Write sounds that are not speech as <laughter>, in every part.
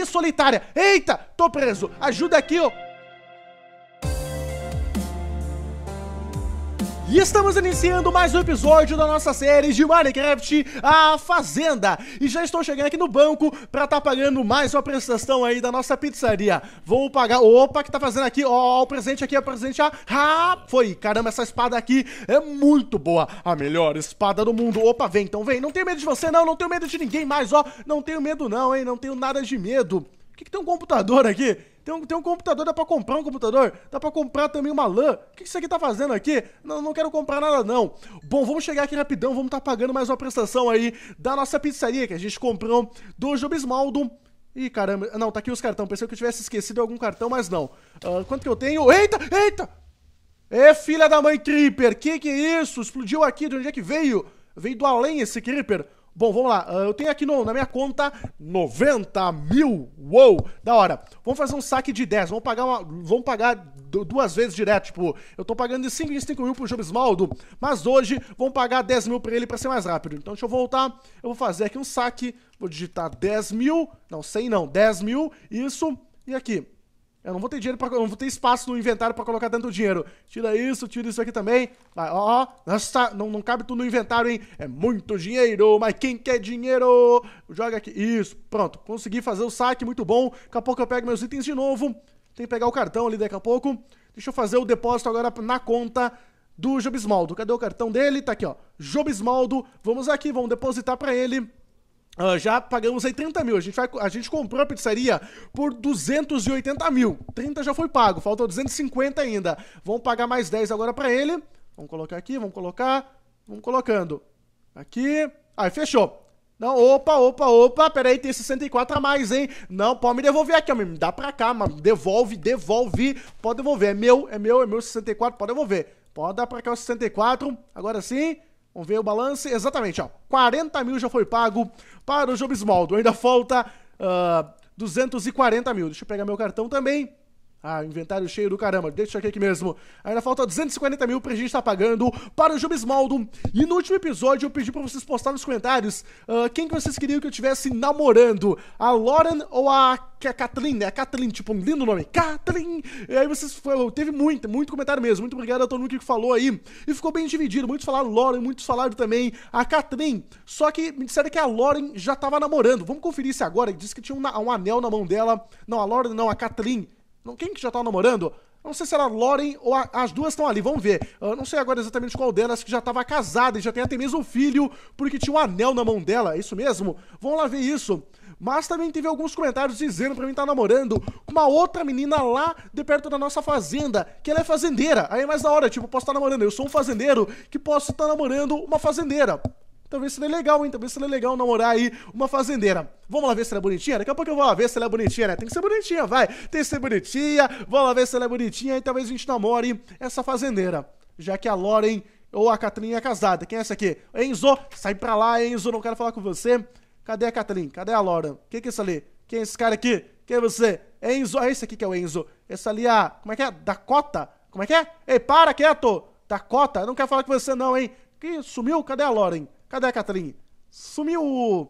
e solitária. Eita, tô preso. Ajuda aqui, ó. E estamos iniciando mais um episódio da nossa série de Minecraft A Fazenda. E já estou chegando aqui no banco para estar tá pagando mais uma prestação aí da nossa pizzaria. Vou pagar. Opa, que tá fazendo aqui? Ó, oh, o presente aqui, o presente. Ah, ah, foi. Caramba, essa espada aqui é muito boa. A melhor espada do mundo. Opa, vem então, vem. Não tenho medo de você, não. Não tenho medo de ninguém mais, ó. Não tenho medo, não, hein. Não tenho nada de medo. O que, que tem um computador aqui? Tem um, tem um computador, dá pra comprar um computador? Dá pra comprar também uma lã? O que isso aqui tá fazendo aqui? Não, não quero comprar nada, não. Bom, vamos chegar aqui rapidão, vamos estar tá pagando mais uma prestação aí da nossa pizzaria que a gente comprou do Jobismaldo. Ih, caramba, não, tá aqui os cartões. Pensei que eu tivesse esquecido algum cartão, mas não. Uh, quanto que eu tenho? Eita, eita! É filha da mãe Creeper, que que é isso? Explodiu aqui, de onde é que veio? Veio do além esse Creeper. Bom, vamos lá. Ah, eu tenho aqui no, na minha conta 90 mil. Uou! Da hora. Vamos fazer um saque de 10. Vamos pagar, uma, vamos pagar duas vezes direto. Tipo, eu tô pagando de 5 em 5 mil pro Jobsmaldo, mas hoje vamos pagar 10 mil pra ele pra ser mais rápido. Então deixa eu voltar. Eu vou fazer aqui um saque. Vou digitar 10 mil. Não, 100 não. 10 mil. Isso. E aqui. Eu não vou ter dinheiro para, não vou ter espaço no inventário para colocar tanto dinheiro. Tira isso, tira isso aqui também. Vai, ó, nossa, não, não cabe tudo no inventário, hein? É muito dinheiro, mas quem quer dinheiro? Joga aqui. Isso, pronto. Consegui fazer o saque, muito bom. Daqui a pouco eu pego meus itens de novo. Tem que pegar o cartão ali daqui a pouco. Deixa eu fazer o depósito agora na conta do Jobismaldo. Cadê o cartão dele? Tá aqui, ó. Jobismaldo. Vamos aqui, vamos depositar para ele. Uh, já pagamos aí 30 mil. A gente, vai, a gente comprou a pizzaria por 280 mil. 30 já foi pago, faltou 250 ainda. Vamos pagar mais 10 agora para ele. Vamos colocar aqui, vamos colocar. Vamos colocando. Aqui. Aí, fechou. Não, opa, opa, opa, pera aí tem 64 a mais, hein? Não, pode me devolver aqui, me dá pra cá, mano. Devolve, devolve, pode devolver. É meu, é meu, é meu 64, pode devolver. Pode dar pra cá o 64, agora sim. Vamos ver o balance. Exatamente, ó. 40 mil já foi pago para o Jobismaldo. Ainda falta uh, ah, 240 mil. Deixa eu pegar meu cartão também. Ah, inventário cheio do caramba, deixa aqui mesmo. Ainda falta 250 mil pra gente estar tá pagando para o Jubismaldo. E no último episódio eu pedi pra vocês postarem nos comentários uh, quem que vocês queriam que eu estivesse namorando. A Lauren ou a é Kathleen, né? Kathleen, tipo, um lindo nome. Kathleen! E aí vocês foi, teve muito, muito comentário mesmo. Muito obrigado a todo mundo que falou aí. E ficou bem dividido. Muitos falaram Lauren, muitos falaram também a Kathleen. Só que me disseram que a Lauren já tava namorando. Vamos conferir se agora. Diz que tinha um, um anel na mão dela. Não, a Lauren não, a Kathleen. Não, quem que já tá namorando? Não sei se era a Lauren ou a, as duas estão ali, vamos ver. Eu não sei agora exatamente qual delas, que já estava casada e já tem até mesmo um filho, porque tinha um anel na mão dela, é isso mesmo? Vamos lá ver isso. Mas também teve alguns comentários dizendo pra mim estar tá namorando com uma outra menina lá de perto da nossa fazenda, que ela é fazendeira. Aí é mais da hora, tipo, posso estar tá namorando, eu sou um fazendeiro que posso estar tá namorando uma fazendeira. Talvez seria legal, hein? Talvez seria legal namorar aí uma fazendeira. Vamos lá ver se ela é bonitinha? Daqui a pouco eu vou lá ver se ela é bonitinha, né? Tem que ser bonitinha, vai. Tem que ser bonitinha. Vamos lá ver se ela é bonitinha e talvez a gente namore essa fazendeira. Já que a Lauren ou a Catrinha é casada. Quem é essa aqui? Enzo, sai pra lá, Enzo, não quero falar com você. Cadê a Catrinha, Cadê a Lauren? Quem que é isso ali? Quem é esse cara aqui? Quem é você? Enzo, é esse aqui que é o Enzo. Essa ali é a... Como é que é? Dakota? Como é que é? Ei, para, quieto! Dakota, eu não quero falar com você não, hein? Que sumiu? Cadê a Lauren? Cadê a Catrin? Sumiu!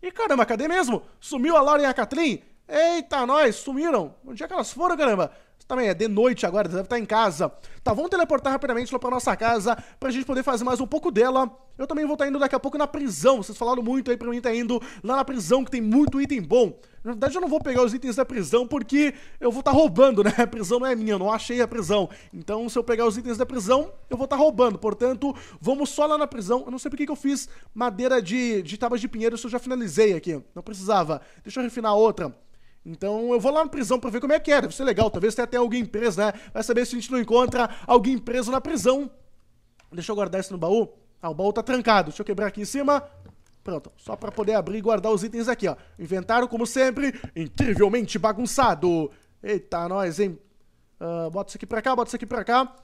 E caramba, cadê mesmo? Sumiu a Laura e a Catrin? Eita, nós, sumiram! Onde é que elas foram, caramba? também é de noite agora, deve estar em casa. Tá, vamos teleportar rapidamente lá pra nossa casa pra gente poder fazer mais um pouco dela. Eu também vou estar tá indo daqui a pouco na prisão. Vocês falaram muito aí pra mim tá indo lá na prisão que tem muito item bom. Na verdade, eu não vou pegar os itens da prisão porque eu vou estar tá roubando, né? A prisão não é minha, eu não achei a prisão. Então, se eu pegar os itens da prisão, eu vou estar tá roubando. Portanto, vamos só lá na prisão. Eu não sei porque que eu fiz madeira de, de tábuas de pinheiro se eu já finalizei aqui. Não precisava. Deixa eu refinar outra. Então eu vou lá na prisão para ver como é que é. Deve ser legal, talvez tenha até alguém preso, né? Vai saber se a gente não encontra alguém preso na prisão. Deixa eu guardar isso no baú. Ah, o baú tá trancado. Deixa eu quebrar aqui em cima. Pronto, só para poder abrir e guardar os itens aqui, ó. Inventário, como sempre, incrivelmente bagunçado. Eita, nós, hein? Uh, bota isso aqui pra cá, bota isso aqui pra cá.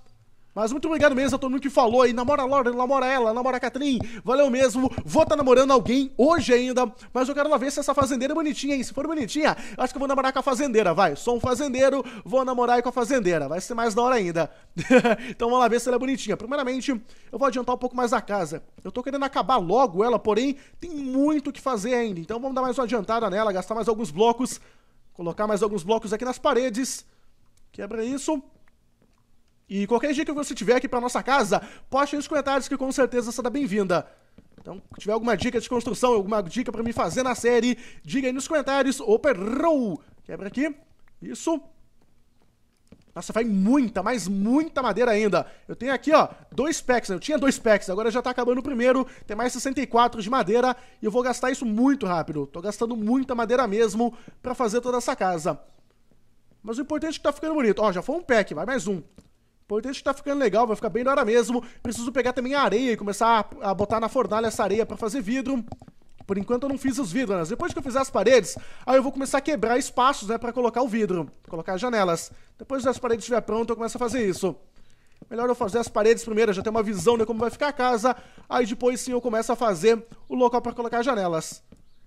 Mas muito obrigado mesmo a todo mundo que falou aí. Namora a Laura, namora ela, namora a Catrin. Valeu mesmo. Vou estar tá namorando alguém hoje ainda. Mas eu quero lá ver se essa fazendeira é bonitinha aí. Se for bonitinha, acho que eu vou namorar com a fazendeira, vai. Sou um fazendeiro, vou namorar aí com a fazendeira. Vai ser mais da hora ainda. <laughs> então vamos lá ver se ela é bonitinha. Primeiramente, eu vou adiantar um pouco mais a casa. Eu tô querendo acabar logo ela, porém, tem muito o que fazer ainda. Então vamos dar mais uma adiantada nela, gastar mais alguns blocos. Colocar mais alguns blocos aqui nas paredes. Quebra isso. E qualquer dia que você tiver aqui pra nossa casa, poste aí nos comentários que com certeza será tá bem-vinda. Então, se tiver alguma dica de construção, alguma dica para me fazer na série, diga aí nos comentários. Opa, errou! Quebra aqui. Isso. Nossa, vai muita, mas muita madeira ainda. Eu tenho aqui, ó, dois packs, né? Eu tinha dois packs, agora já tá acabando o primeiro. Tem mais 64 de madeira e eu vou gastar isso muito rápido. Tô gastando muita madeira mesmo pra fazer toda essa casa. Mas o importante é que tá ficando bonito. Ó, já foi um pack, vai mais um. Portanto, tá ficando legal, vai ficar bem da hora mesmo. Preciso pegar também a areia e começar a, a botar na fornalha essa areia para fazer vidro. Por enquanto eu não fiz os vidros, né? Depois que eu fizer as paredes, aí eu vou começar a quebrar espaços, né, pra colocar o vidro. Colocar as janelas. Depois que as paredes estiver pronto, eu começo a fazer isso. Melhor eu fazer as paredes primeiro, já ter uma visão de como vai ficar a casa. Aí depois sim eu começo a fazer o local para colocar as janelas.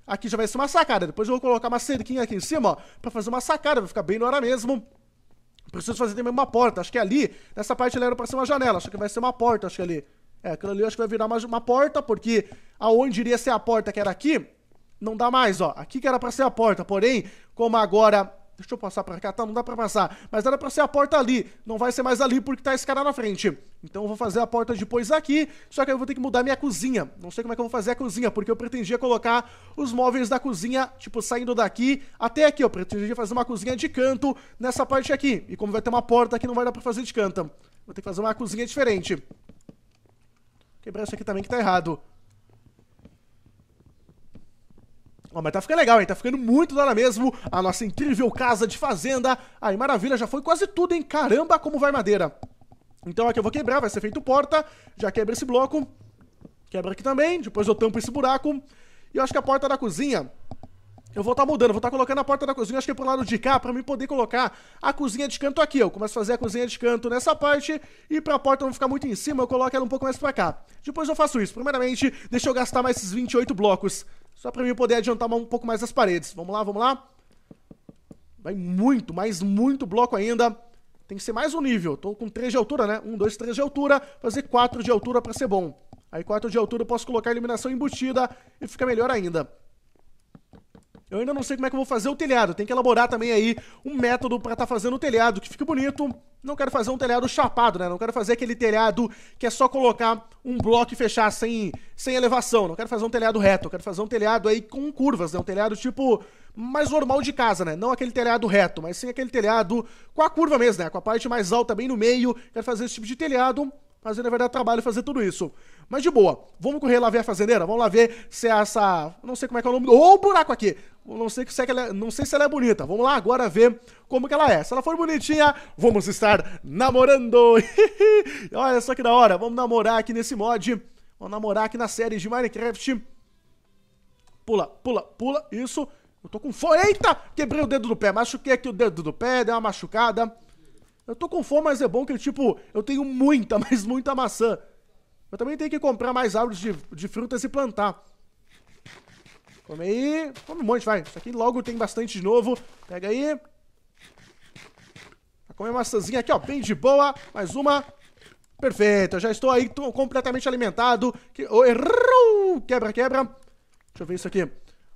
Aqui já vai ser uma sacada. Depois eu vou colocar uma cerquinha aqui em cima, ó, pra fazer uma sacada. Vai ficar bem na hora mesmo. Preciso fazer também uma porta. Acho que ali, nessa parte ali era pra ser uma janela. Acho que vai ser uma porta, acho que ali. É, aquilo ali acho que vai virar mais uma porta, porque aonde iria ser a porta que era aqui, não dá mais, ó. Aqui que era pra ser a porta. Porém, como agora Deixa eu passar pra cá, tá? Não dá pra passar. Mas era pra ser a porta ali. Não vai ser mais ali porque tá esse cara na frente. Então eu vou fazer a porta depois aqui. Só que eu vou ter que mudar minha cozinha. Não sei como é que eu vou fazer a cozinha, porque eu pretendia colocar os móveis da cozinha, tipo, saindo daqui até aqui. Eu pretendia fazer uma cozinha de canto nessa parte aqui. E como vai ter uma porta aqui, não vai dar pra fazer de canto. Vou ter que fazer uma cozinha diferente. Quebrar isso aqui também que tá errado. Ó, mas tá ficando legal, hein? Tá ficando muito da hora mesmo a nossa incrível casa de fazenda. aí maravilha, já foi quase tudo, hein? Caramba, como vai madeira. Então aqui eu vou quebrar, vai ser feito porta. Já quebra esse bloco. Quebra aqui também, depois eu tampo esse buraco. E eu acho que a porta da cozinha... Eu vou estar tá mudando, vou estar tá colocando a porta da cozinha, acho que é pro lado de cá, pra mim poder colocar a cozinha de canto aqui. Eu começo a fazer a cozinha de canto nessa parte e pra porta não ficar muito em cima, eu coloco ela um pouco mais pra cá. Depois eu faço isso. Primeiramente, deixa eu gastar mais esses 28 blocos. Só para mim poder adiantar um pouco mais as paredes. Vamos lá, vamos lá. Vai muito, mais muito bloco ainda. Tem que ser mais um nível. Tô com 3 de altura, né? 1, 2, 3 de altura. Fazer 4 de altura para ser bom. Aí 4 de altura eu posso colocar a iluminação embutida e fica melhor ainda. Eu ainda não sei como é que eu vou fazer o telhado. Tem que elaborar também aí um método para estar tá fazendo o telhado que fique bonito. Não quero fazer um telhado chapado, né? Não quero fazer aquele telhado que é só colocar um bloco e fechar sem, sem elevação. Não quero fazer um telhado reto. Eu quero fazer um telhado aí com curvas, né? Um telhado tipo mais normal de casa, né? Não aquele telhado reto, mas sim aquele telhado com a curva mesmo, né? Com a parte mais alta bem no meio. Quero fazer esse tipo de telhado mas na verdade, trabalho fazer tudo isso. Mas de boa, vamos correr lá ver a fazendeira? Vamos lá ver se é essa. Não sei como é que é o nome. Ou oh, o buraco aqui! Não sei, se é, é... não sei se ela é bonita. Vamos lá agora ver como que ela é. Se ela for bonitinha, vamos estar namorando! <laughs> Olha só que da hora! Vamos namorar aqui nesse mod. Vamos namorar aqui na série de Minecraft. Pula, pula, pula. Isso. Eu tô com fome. Eita! Quebrei o dedo do pé. Machuquei aqui o dedo do pé, deu uma machucada. Eu tô com fome, mas é bom que, tipo, eu tenho muita, <laughs> mas muita maçã. Eu também tenho que comprar mais árvores de, de frutas e plantar. Come aí. Come um monte, vai. Isso aqui logo tem bastante de novo. Pega aí. Vai comer maçãzinha aqui, ó. Bem de boa. Mais uma. Perfeito. Eu já estou aí completamente alimentado. Que... Oh, errou! Quebra, quebra. Deixa eu ver isso aqui.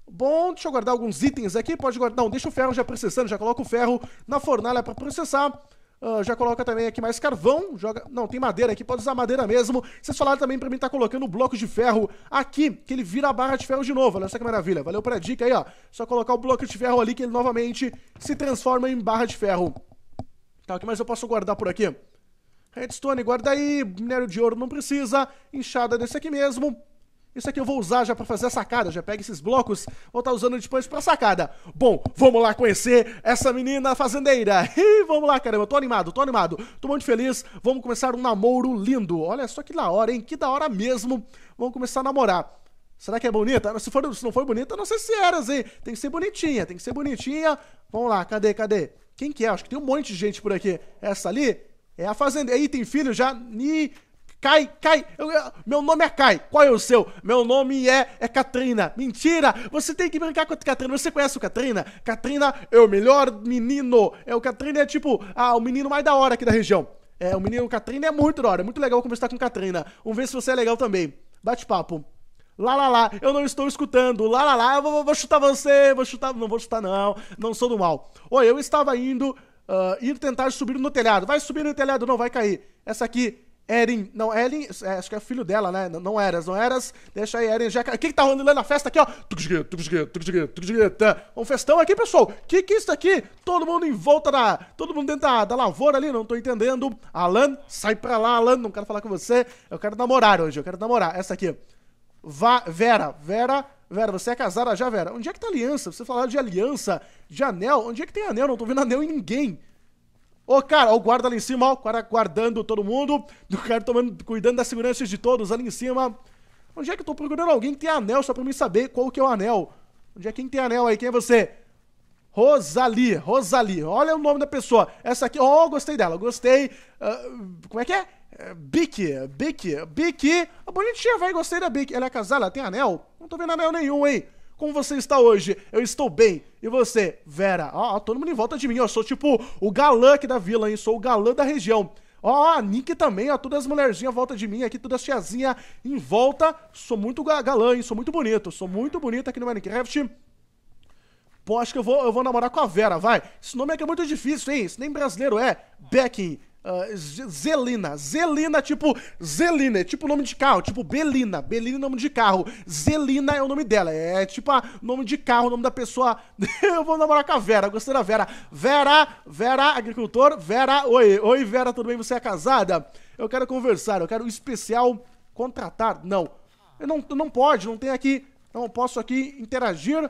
Bom, deixa eu guardar alguns itens aqui. Pode guardar. Não, deixa o ferro já processando. Já coloca o ferro na fornalha pra processar. Uh, já coloca também aqui mais carvão, joga. Não, tem madeira aqui, pode usar madeira mesmo. Vocês falaram também pra mim tá colocando bloco de ferro aqui, que ele vira a barra de ferro de novo. Olha só que maravilha. Valeu pra dica aí, ó. Só colocar o bloco de ferro ali que ele novamente se transforma em barra de ferro. Tá, o que mais eu posso guardar por aqui? Redstone, guarda aí. Minério de ouro não precisa. Enxada desse aqui mesmo. Isso aqui eu vou usar já para fazer a sacada. Já pega esses blocos, vou estar tá usando depois para sacada. Bom, vamos lá conhecer essa menina fazendeira. E <laughs> vamos lá, caramba, eu tô animado, tô animado. Tô muito feliz. Vamos começar um namoro lindo. Olha só que da hora, hein? Que da hora mesmo. Vamos começar a namorar. Será que é bonita? Se, for, se não for bonita, não sei se era, Zé. Tem que ser bonitinha, tem que ser bonitinha. Vamos lá, cadê, cadê? Quem que é? Acho que tem um monte de gente por aqui. Essa ali é a fazendeira. Aí, tem filho já? Ih, Cai, cai. Eu, eu, meu nome é Cai. Qual é o seu? Meu nome é, é Katrina. Mentira! Você tem que brincar com a Katrina. Você conhece o Katrina? Katrina é o melhor menino. É, o Katrina é tipo, ah, o menino mais da hora aqui da região. É, o menino Katrina é muito da hora. É muito legal conversar com Katrina. Vamos ver se você é legal também. Bate-papo. Lá, lá, lá, eu não estou escutando. Lá, lá, lá, eu vou, vou, chutar você. Vou chutar, não vou chutar, não. Não sou do mal. Oi, eu estava indo uh, ir tentar subir no telhado. Vai subir no telhado, não vai cair. Essa aqui Eren. Não, Eren. É, acho que é filho dela, né? Não, não Eras, não Eras. Deixa aí, Eren. Já... O que, que tá rolando lá na festa aqui, ó? Um festão aqui, pessoal. Que que é isso aqui? Todo mundo em volta da. Todo mundo dentro da, da lavoura ali, não tô entendendo. Alan, sai pra lá, Alan. Não quero falar com você. Eu quero namorar hoje, eu quero namorar. Essa aqui. Va Vera, Vera, Vera, você é casada já, Vera? Onde é que tá aliança? Você falaram de aliança, de anel. Onde é que tem anel? Não tô vendo anel em ninguém. Ô, cara, o guarda ali em cima, ó, o cara guardando todo mundo, <laughs> o cara tomando, cuidando da segurança de todos ali em cima. Onde é que eu tô procurando alguém que tem anel só pra mim saber qual que é o anel? Onde é quem tem anel aí? Quem é você? Rosali, Rosali. Olha o nome da pessoa. Essa aqui, ó, oh, gostei dela, gostei. Uh, como é que é? Bique, Bique, Bique. Bonitinha, vai, gostei da Bique. Ela é casada, ela tem anel? Não tô vendo anel nenhum, hein? Como você está hoje? Eu estou bem. E você? Vera. Ó, ó, todo mundo em volta de mim. Eu sou tipo o galã aqui da vila, hein? Sou o galã da região. Ó, a Nick também, ó, todas as mulherzinhas em volta de mim aqui, todas as tiazinhas em volta. Sou muito galã, hein? Sou muito bonito. Sou muito bonito aqui no Minecraft. Pô, acho que eu vou, eu vou namorar com a Vera, vai. Esse nome aqui é muito difícil, hein? Isso nem brasileiro é. Becky. Uh, Zelina. Zelina, tipo. Zelina, é tipo nome de carro, tipo Belina. Belina é nome de carro. Zelina é o nome dela. É, é tipo a ah, nome de carro, nome da pessoa. <laughs> eu vou namorar com a Vera, gostei da Vera. Vera, Vera, agricultor, Vera, oi, oi, Vera, tudo bem? Você é casada? Eu quero conversar, eu quero um especial contratar. Não. Eu não, eu não pode, não tem aqui. Não posso aqui interagir,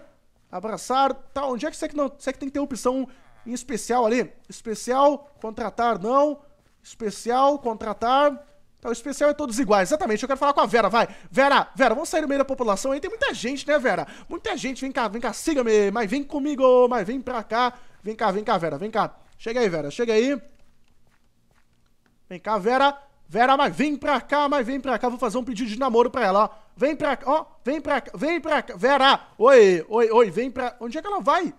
abraçar, tal. Onde é que você é que, não, você é que tem que ter opção em especial ali, especial, contratar, não, especial, contratar. Então, especial é todos iguais, exatamente. Eu quero falar com a Vera, vai. Vera, Vera, vamos sair no meio da população aí. Tem muita gente, né, Vera? Muita gente. Vem cá, vem cá, siga-me, mas vem comigo, mas vem pra cá. Vem cá, vem cá, Vera, vem cá. Chega aí, Vera, chega aí. Vem cá, Vera. Vera, mas vem pra cá, mas vem pra cá. Vou fazer um pedido de namoro pra ela, ó. Vem pra cá, ó. Vem pra cá, vem pra cá. Vera, oi, oi, oi, vem pra. Onde é que ela vai?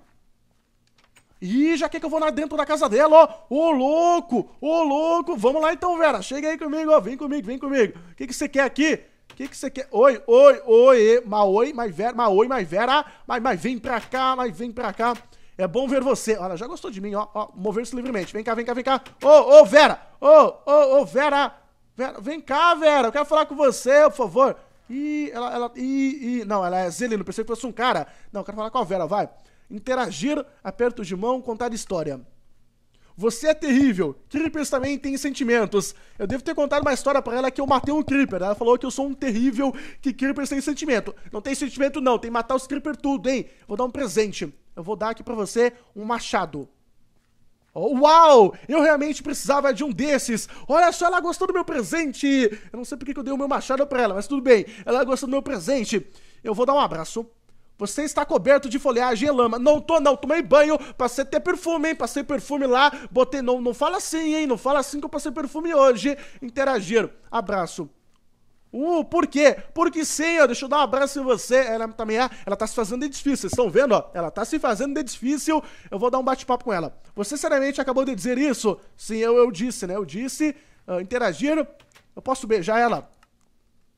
Ih, já quer que eu vou lá dentro da casa dela, ó. Ô, louco, ô, louco. Vamos lá então, Vera. Chega aí comigo, ó. Vem comigo, vem comigo. O que, que você quer aqui? O que, que você quer? Oi, oi, oi. Maoi, mais Vera, maoi, mais Vera. Mas, mas vem pra cá, mas vem pra cá. É bom ver você. Olha, já gostou de mim, ó. ó Mover-se livremente. Vem cá, vem cá, vem cá. Ô, ô, Vera. Ô, ô, ô, Vera. Vera, vem cá, Vera. Eu quero falar com você, por favor. Ih, ela, ela, ih, ih. Não, ela é Zelino. Pensei que fosse um cara. Não, eu quero falar com a Vera, vai interagir, aperto de mão, contar história. Você é terrível. Creepers também têm sentimentos. Eu devo ter contado uma história para ela que eu matei um Creeper. Ela falou que eu sou um terrível, que Creepers têm sentimento. Não tem sentimento, não. Tem que matar os Creeper tudo, hein? Vou dar um presente. Eu vou dar aqui para você um machado. Oh, uau! Eu realmente precisava de um desses. Olha só, ela gostou do meu presente. Eu não sei porque eu dei o meu machado para ela, mas tudo bem. Ela gostou do meu presente. Eu vou dar um abraço você está coberto de folhagem e lama. Não tô, não. Tomei banho, passei até perfume, hein? Passei perfume lá, botei. Não, não fala assim, hein? Não fala assim que eu passei perfume hoje. Interagir. Abraço. Uh, por quê? Porque sim, ó, deixa eu dar um abraço em você. Ela também é, ela tá se fazendo de difícil, vocês estão vendo, ó? Ela tá se fazendo de difícil. Eu vou dar um bate-papo com ela. Você seriamente acabou de dizer isso? Sim, eu, eu disse, né? Eu disse, uh, ah, interagir. Eu posso beijar ela.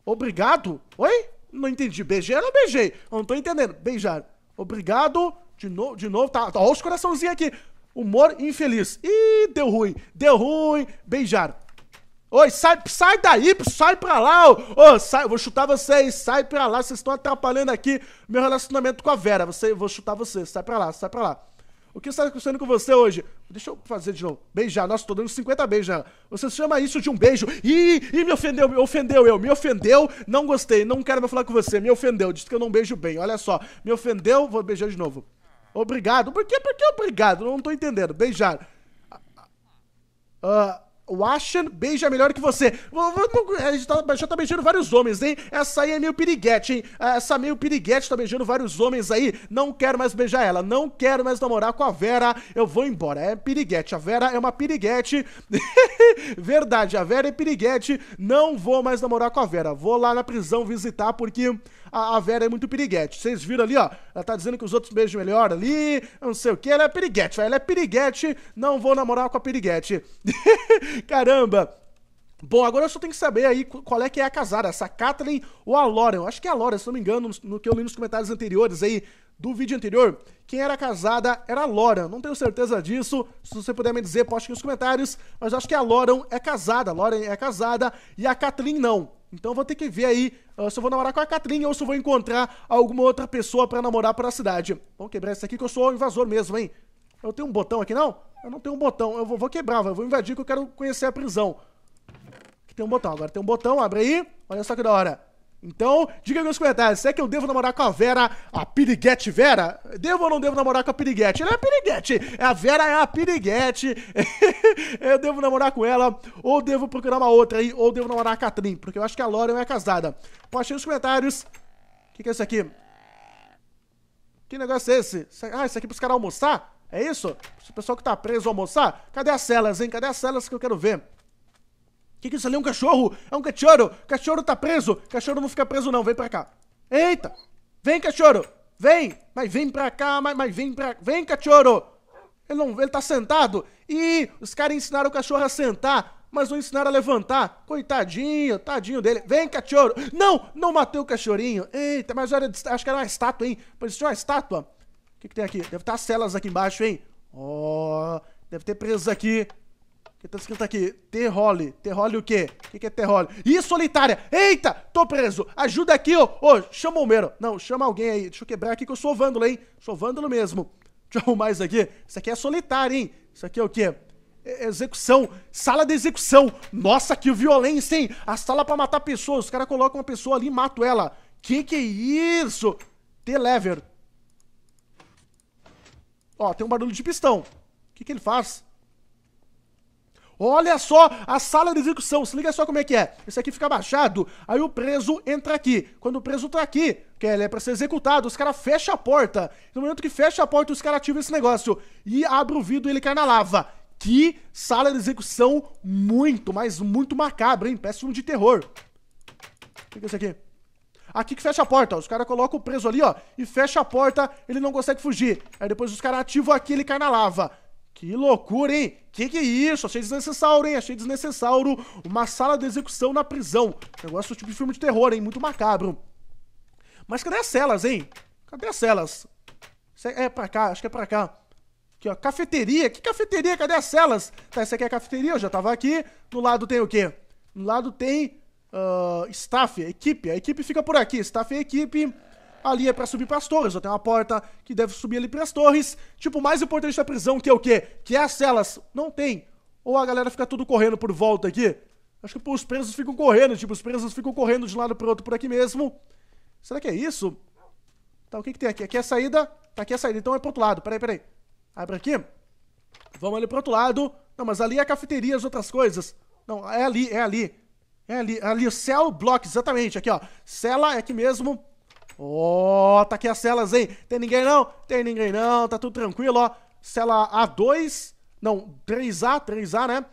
Obrigado? Oi? Não entendi. Beijei ou beijei? Eu não tô entendendo. Beijar. Obrigado. De, no, de novo, tá, tá. Ó, os coraçãozinhos aqui. Humor infeliz. Ih, deu ruim. Deu ruim. Beijar. Oi, sai, sai daí, sai pra lá, ô, ô sai, vou chutar vocês, sai pra lá, vocês estão atrapalhando aqui meu relacionamento com a Vera, você, vou chutar vocês. sai pra lá, sai pra lá. O que está acontecendo com você hoje? Deixa eu fazer de novo. Beijar. Nossa, tô dando 50 beijos Você chama isso de um beijo. Ih, ih, me ofendeu, me ofendeu eu. Me ofendeu, não gostei, não quero mais falar com você. Me ofendeu, disse que eu não beijo bem. Olha só, me ofendeu, vou beijar de novo. Obrigado. Por que? Por que obrigado? Não estou entendendo. Beijar. Ah... Uh, o Ashen beija melhor que você. A gente tá, já tá beijando vários homens, hein? Essa aí é meio piriguete, hein? Essa meio piriguete tá beijando vários homens aí. Não quero mais beijar ela. Não quero mais namorar com a Vera. Eu vou embora. É piriguete. A Vera é uma piriguete. <laughs> Verdade, a Vera é piriguete. Não vou mais namorar com a Vera. Vou lá na prisão visitar porque a, a Vera é muito piriguete. Vocês viram ali, ó, ela tá dizendo que os outros beijam melhor ali, não sei o que, ela é piriguete, ela é piriguete, não vou namorar com a piriguete. <laughs> Caramba! Bom, agora eu só tenho que saber aí qual é que é a casada, essa Kathleen ou a Lauren. Eu acho que é a Lauren, se não me engano, no que eu li nos comentários anteriores aí do vídeo anterior. Quem era casada era a Lauren, não tenho certeza disso. Se você puder me dizer, poste aqui nos comentários. Mas eu acho que a Lauren é casada, a Lauren é casada e a Kathleen não. Então vou ter que ver aí uh, se eu vou namorar com a Catrinha ou se eu vou encontrar alguma outra pessoa para namorar pela cidade. Vamos quebrar isso aqui que eu sou um invasor mesmo, hein? Eu tenho um botão aqui, não? Eu não tenho um botão. Eu vou, vou quebrar, eu vou invadir que eu quero conhecer a prisão. Aqui tem um botão agora. Tem um botão, abre aí. Olha só que da hora. Então, diga nos comentários, Será que eu devo namorar com a Vera, a piriguete Vera? Devo ou não devo namorar com a piriguete? Ela é a piriguete. É a Vera é a piriguete. <laughs> eu devo namorar com ela, ou devo procurar uma outra aí, ou devo namorar a Catrin, porque eu acho que a Lauren é casada. Poste aí nos comentários. O que, que é isso aqui? Que negócio é esse? Ah, isso aqui é pros caras almoçar? É isso? O pessoal que tá preso almoçar? Cadê as celas, hein? Cadê as celas que eu quero ver? O que, que é isso ali? É um cachorro? É um cachorro? Cachorro tá preso? Cachorro não fica preso não, vem pra cá. Eita! Vem, cachorro! Vem! Mas vem pra cá, mas, mas vem pra... Vem, cachorro! Ele não, ele tá sentado. E os caras ensinaram o cachorro a sentar, mas não ensinaram a levantar. Coitadinho, tadinho dele. Vem, cachorro. Não, não matei o cachorrinho. Eita, mas era, acho que era uma estátua, hein? tinha uma estátua. O que, que tem aqui? Deve estar tá as celas aqui embaixo, hein? Ó, oh, deve ter presos aqui. O que tá escrito aqui? Terrole. Terrole o quê? O que, que é terrole? Ih, solitária! Eita! Tô preso! Ajuda aqui, ô! Ô, chama o Homero. Não, chama alguém aí. Deixa eu quebrar aqui que eu sou vândalo, hein? Sou vândalo mesmo. Deixa eu arrumar isso aqui. Isso aqui é solitário, hein? Isso aqui é o quê? É, é execução. Sala de execução. Nossa, que violência, hein? A sala para matar pessoas. Os caras colocam uma pessoa ali e matam ela. Que que é isso? T-lever. Ó, tem um barulho de pistão. O que que ele faz? Olha só a sala de execução, se liga só como é que é. Esse aqui fica baixado, aí o preso entra aqui. Quando o preso tá aqui, que ele é pra ser executado, os caras fecham a porta. No momento que fecha a porta, os caras ativam esse negócio e abre o vidro e ele cai na lava. Que sala de execução muito, mas muito macabra, hein? Péssimo um de terror. O que é isso aqui? Aqui que fecha a porta, Os caras colocam o preso ali, ó, e fecha a porta, ele não consegue fugir. Aí depois os caras ativam aqui, e ele cai na lava. Que loucura, hein? Que que é isso? Achei desnecessário, hein? Achei desnecessário uma sala de execução na prisão. Negócio tipo de filme de terror, hein? Muito macabro. Mas cadê as celas, hein? Cadê as celas? É, é pra cá, acho que é pra cá. Aqui, ó, cafeteria. Que cafeteria? Cadê as celas? Tá, essa aqui é a cafeteria, eu já tava aqui. No lado tem o quê? No lado tem uh, staff, equipe. A equipe fica por aqui. Staff e equipe ali é para subir para as torres, ou tem uma porta que deve subir ali para as torres. Tipo, o mais importante da prisão, que é o quê? Que é as celas. Não tem. Ou a galera fica tudo correndo por volta aqui. Acho que pô, os presos ficam correndo, tipo, os presos ficam correndo de um lado pro outro por aqui mesmo. Será que é isso? Tá, o que que tem aqui? Aqui é a saída, tá aqui é a saída, então é pro outro lado. Peraí, peraí. Abre aqui. Vamos ali pro outro lado. Não, mas ali é a cafeteria, as outras coisas. Não, é ali, é ali. É ali, é ali, cell block, exatamente, aqui ó. Cela é aqui mesmo. Ó, oh, tá aqui as celas, hein? Tem ninguém não? Tem ninguém não, tá tudo tranquilo, ó. Cela A2, não, 3A, 3A, né?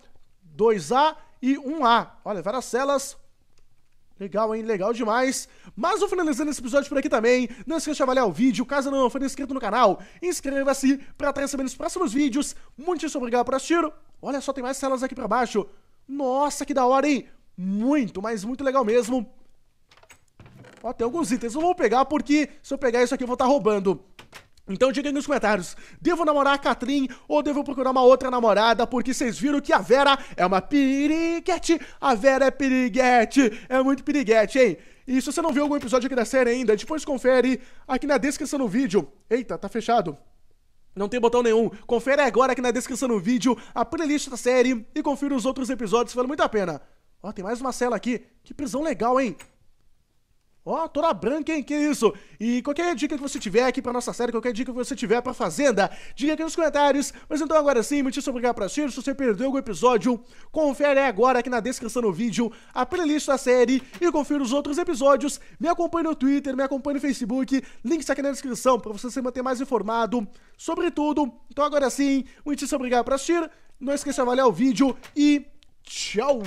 2A e 1A. Olha, várias celas, Legal, hein? Legal demais. Mas vou finalizando esse episódio por aqui também. Não esqueça de avaliar o vídeo. Caso não for inscrito no canal, inscreva-se para recebendo os próximos vídeos. Muitíssimo obrigado por assistir. Olha só, tem mais celas aqui para baixo. Nossa, que da hora, hein? Muito, mas muito legal mesmo. Ó, tem alguns itens. Não vou pegar porque se eu pegar isso aqui eu vou estar tá roubando. Então diga aí nos comentários, devo namorar a Katrin ou devo procurar uma outra namorada? Porque vocês viram que a Vera é uma piriguete. A Vera é piriguete, é muito piriguete, hein? E se você não viu algum episódio aqui da série ainda, depois confere aqui na descrição do vídeo. Eita, tá fechado. Não tem botão nenhum. Confere agora aqui na descrição do vídeo a playlist da série e confira os outros episódios, vale muito a pena. Ó, tem mais uma cela aqui. Que prisão legal, hein? Ó, oh, toda branca, hein? Que isso? E qualquer dica que você tiver aqui pra nossa série, qualquer dica que você tiver pra Fazenda, diga aqui nos comentários. Mas então agora sim, muitíssimo obrigado pra assistir. Se você perdeu algum episódio, confere agora aqui na descrição do vídeo a playlist da série e confira os outros episódios. Me acompanhe no Twitter, me acompanhe no Facebook, links aqui na descrição pra você se manter mais informado sobre tudo. Então agora sim, muitíssimo obrigado pra assistir. Não esqueça de avaliar o vídeo e tchau!